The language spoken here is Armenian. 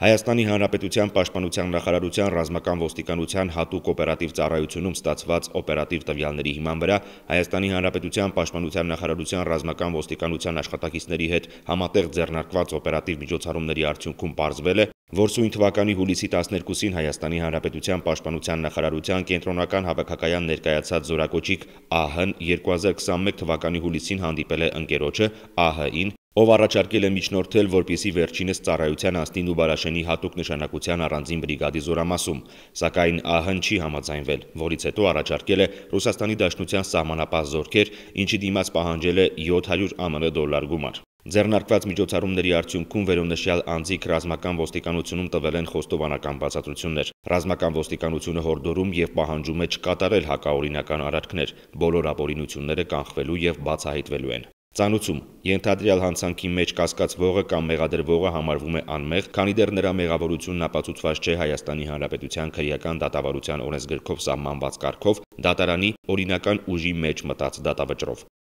Հայաստանի Հանրապետության Պաշտպանության նախարարության ռազմական ոստիկանության հատուկ օպերատիվ ծառայությունում ստացված օպերատիվ տվյալների հիման վրա Հայաստանի Հանրապետության Պաշտպանության նախարարության ռազմական ոստիկանության աշխատակիցների հետ համատեղ ձեռնարկված օպերատիվ միջոցառումների արդյունքում ողջվել է, որ սույն թվականի հուլիսի 12-ին Հայաստանի Հանրապետության Պաշտպանության նախարարության կենտրոնական հավաքակայան ներկայացած զորակոչիկ ԱՀ-ն 2021 թվականի հուլիսին հանդիպել է ընկերոջը ԱՀ-ին ով առաջարկել է միջնորդել, որպիսի վերջինս ծառայության անցնին ու Բարաշենի հատուկ նշանակության առանձին բրիգադի զորամասում, սակայն ԱՀ-ն չի համաձայնվել, որից հետո առաջարկել է Ռուսաստանի Դաշնության սահմանապահ զորքեր, ինչի դիմաց պահանջել է 700 ԱՄՆ դոլար գումար։ Ձեռնարկված միջոցառումների արդյունքում վերոնշյալ անձիկ ռազմական ոստիկանությունում տվել են խոստովանական բացատրություններ։ Ռազմական ոստիկանությունը հորդորում եւ պահանջում է չկատարել հակաօրինական արարքներ, բոլոր ապօրինությունները կանխվելու եւ բացահայտվելու են։ Ծանուցում. Ենթադրյալ հանցանքի մեջ կասկած ողը կամ մեղադրվողը համարվում է անմեղ, քանի դեռ նրա մեղավորությունն ապացուցված չէ Հայաստանի Հանրապետության քրեական դատավարության օրենսգրքով սահմանված կարգով դատարանի օրինական ուժի մեջ մտած դատավճռով։